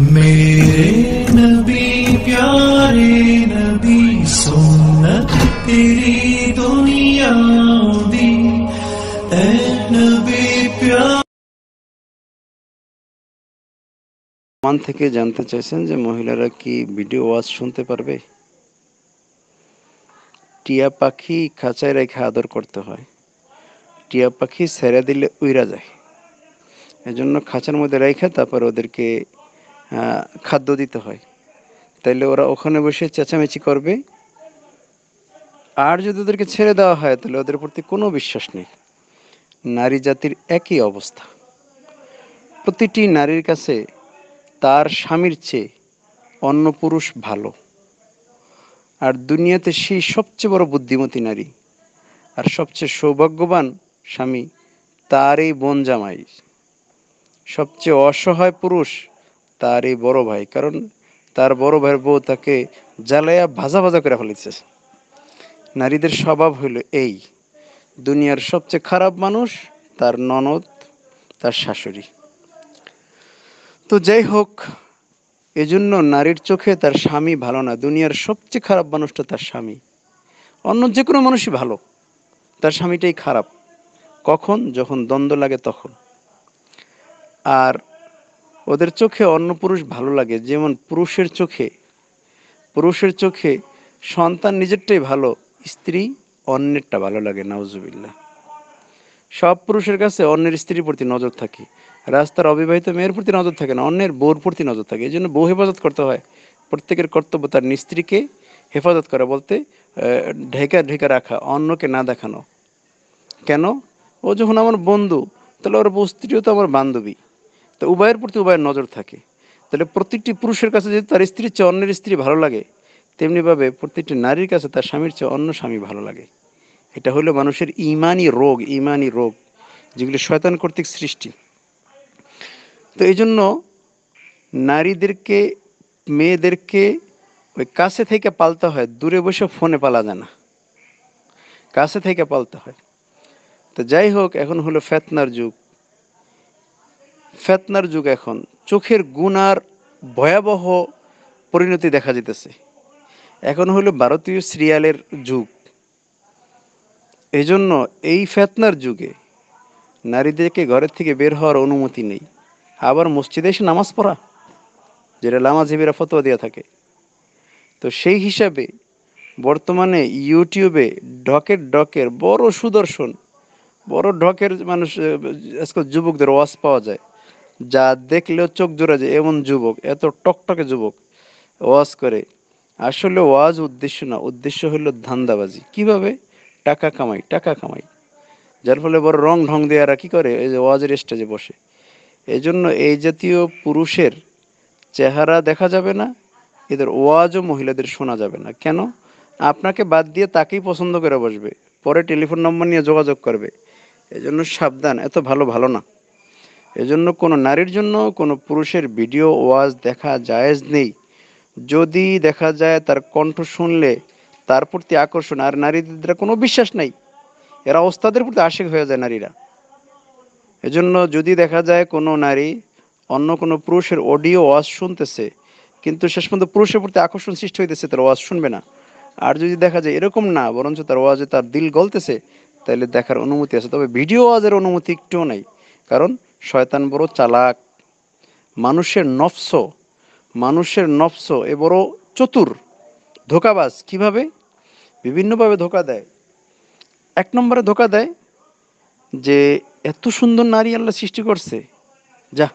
मेरे नबी प्यारे नबी सुन्नत तेरी दुनिया दी ए नबी प्यार মান থেকে জানতে চাইছেন যে মহিলারা কি ভিডিও ওয়াজ শুনতে পারবে টিয়া পাখি খাঁচায় রেখে আদর করতে হয় টিয়া পাখি সেরে দিলে উইরা যায় এজন্য খাঁচার মধ্যে রেখে তারপর ওদেরকে খাদ্য দিতে হয় তাইলে ওরা ওখানে বসে চেঁচামেচি করবে আর যদি ওদেরকে ছেড়ে দেওয়া হয় তাহলে ওদের প্রতি কোনো বিশ্বাস নেই নারী জাতির একই অবস্থা প্রতিটি নারীর কাছে তার স্বামীর চেয়ে অন্য পুরুষ ভালো আর দুনিয়াতে সেই সবচেয়ে বড় বুদ্ধিমতী নারী আর সবচেয়ে সৌভাগ্যবান স্বামী তার এই বন জামাই সবচেয়ে অসহায় পুরুষ তার এই বড় ভাই কারণ তার বড় ভাইয়ের বউ তাকে জ্বালায়া ভাজা ভাজা করে ফেলেছে নারীদের স্বভাব হইল এই দুনিয়ার সবচেয়ে খারাপ মানুষ তার ননদ তার শাশুড়ি তো যাই হোক এজন্য নারীর চোখে তার স্বামী ভালো না দুনিয়ার সবচেয়ে খারাপ মানুষটা তার স্বামী অন্য যে কোনো মানুষই ভালো তার স্বামীটাই খারাপ কখন যখন দ্বন্দ্ব লাগে তখন আর ওদের চোখে অন্য পুরুষ ভালো লাগে যেমন পুরুষের চোখে পুরুষের চোখে সন্তান নিজেরটাই ভালো স্ত্রী অন্যেরটা ভালো লাগে নাউজুবিল্লা সব পুরুষের কাছে অন্যের স্ত্রীর প্রতি নজর থাকে রাস্তার অবিবাহিত মেয়ের প্রতি নজর থাকে না অন্যের বউর প্রতি নজর থাকে এই জন্য বউ হেফাজত করতে হয় প্রত্যেকের কর্তব্য তার স্ত্রীকে হেফাজত করা বলতে ঢেকা ঢেকা রাখা অন্যকে না দেখানো কেন ও যখন আমার বন্ধু তাহলে ওর স্ত্রীও তো আমার বান্ধবী তো উভয়ের প্রতি উভয়ের নজর থাকে তাহলে প্রতিটি পুরুষের কাছে যদি তার স্ত্রীর চেয়ে অন্যের স্ত্রী ভালো লাগে তেমনিভাবে প্রত্যেকটি নারীর কাছে তার স্বামীর চেয়ে অন্য স্বামী ভালো লাগে এটা হলো মানুষের ইমানই রোগ ইমানই রোগ যেগুলি শয়তান কর্তৃক সৃষ্টি তো এই জন্য নারীদেরকে মেয়েদেরকে ওই কাছে থেকে পালতে হয় দূরে বসে ফোনে পালা যায় না কাছে থেকে পালতে হয় তো যাই হোক এখন হলো ফেতনার যুগ ফেতনার যুগ এখন চোখের গুনার ভয়াবহ পরিণতি দেখা যেতেছে এখন হলো ভারতীয় সিরিয়ালের যুগ এই জন্য এই ফেতনার যুগে নারীদেরকে ঘরের থেকে বের হওয়ার অনুমতি নেই আবার মসজিদে এসে নামাজ পড়া যেটা লামাজিবিরা ফতোয়া দেওয়া থাকে তো সেই হিসাবে বর্তমানে ইউটিউবে ঢকের ঢকের বড় সুদর্শন বড় ঢকের মানুষ আজকাল যুবকদের ওয়াজ পাওয়া যায় যা দেখলেও চোখ জোড়া যায় এমন যুবক এত টকটকে যুবক ওয়াজ করে আসলে ওয়াজ উদ্দেশ্য না উদ্দেশ্য হলো ধান্দাবাজি কিভাবে টাকা কামাই টাকা কামাই যার ফলে বড় রং ঢং দেয়ারা কি করে এই যে ওয়াজের স্টেজে বসে এই জন্য এই জাতীয় পুরুষের চেহারা দেখা যাবে না এদের ওয়াজও মহিলাদের শোনা যাবে না কেন আপনাকে বাদ দিয়ে তাকেই পছন্দ করে বসবে পরে টেলিফোন নম্বর নিয়ে যোগাযোগ করবে এজন্য সাবধান এত ভালো ভালো না এজন্য কোনো নারীর জন্য কোনো পুরুষের ভিডিও ওয়াজ দেখা জায়েজ নেই যদি দেখা যায় তার কণ্ঠ শুনলে তার প্রতি আকর্ষণ আর নারীদের কোনো বিশ্বাস নাই এরা ওস্তাদের প্রতি আশিক হয়ে যায় নারীরা এজন্য যদি দেখা যায় কোনো নারী অন্য কোনো পুরুষের অডিও ওয়াজ শুনতেছে কিন্তু শেষ পর্যন্ত পুরুষের প্রতি আকর্ষণ সৃষ্টি হইতেছে তার ওয়াজ শুনবে না আর যদি দেখা যায় এরকম না বরঞ্চ তার ওয়াজে তার দিল গলতেছে তাহলে দেখার অনুমতি আছে তবে ভিডিও ওয়াজের অনুমতি একটুও নাই কারণ শয়তান বড় চালাক মানুষের নফস মানুষের নফস এ বড় চতুর ধোকাবাজ কিভাবে বিভিন্নভাবে ধোকা দেয় এক নম্বরে ধোকা দেয় যে এত সুন্দর নারী আল্লাহ সৃষ্টি করছে যা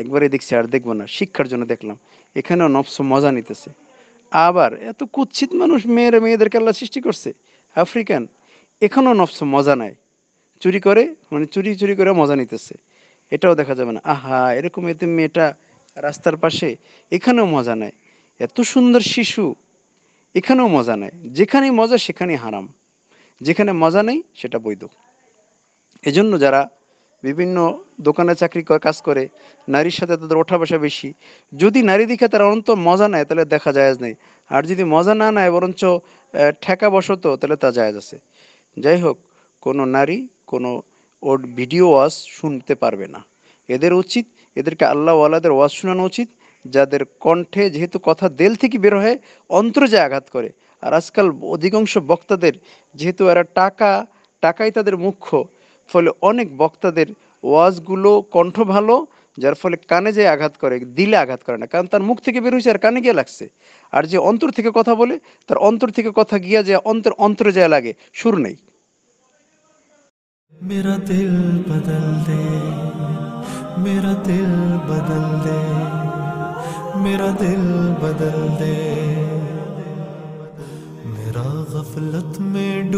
একবারে দেখছি আর দেখবো না শিক্ষার জন্য দেখলাম এখানেও নফস মজা নিতেছে আবার এত কুৎসিত মানুষ মেয়েরা মেয়েদেরকে আল্লাহ সৃষ্টি করছে আফ্রিকান এখানেও নফস মজা নেয় চুরি করে মানে চুরি চুরি করে মজা নিতেছে এটাও দেখা যাবে না আহা এরকম এতে মেয়েটা রাস্তার পাশে এখানেও মজা নেয় এত সুন্দর শিশু এখানেও মজা নেয় যেখানে মজা সেখানে হারাম যেখানে মজা নেই সেটা বৈধ এজন্য যারা বিভিন্ন দোকানে চাকরি কাজ করে নারীর সাথে তাদের ওঠা বসা বেশি যদি নারী দিকে তারা অন্ত মজা নেয় তাহলে দেখা যায় নেই আর যদি মজা না নেয় বরঞ্চ ঠেকা বসত তাহলে তা জায়জ আছে যাই হোক কোনো নারী কোনো ওর ভিডিও ওয়াজ শুনতে পারবে না এদের উচিত এদেরকে আল্লাহ আল্লাহওয়ালাদের ওয়াজ শোনানো উচিত যাদের কণ্ঠে যেহেতু কথা দেল থেকে বের হয়ে অন্তর্জে আঘাত করে আর আজকাল অধিকাংশ বক্তাদের যেহেতু এরা টাকা টাকাই তাদের মুখ্য ফলে অনেক বক্তাদের ওয়াজগুলো কণ্ঠ ভালো যার ফলে কানে যে আঘাত করে দিলে আঘাত করে না কারণ তার মুখ থেকে বের হয়েছে আর কানে গিয়ে লাগছে আর যে অন্তর থেকে কথা বলে তার অন্তর থেকে কথা গিয়া যে অন্তর অন্তরে যায় লাগে সুর নেই मेरा दिल बदल दे मेरा दिल बदल दे मेरा दिल बदल दे मेरा गफलत में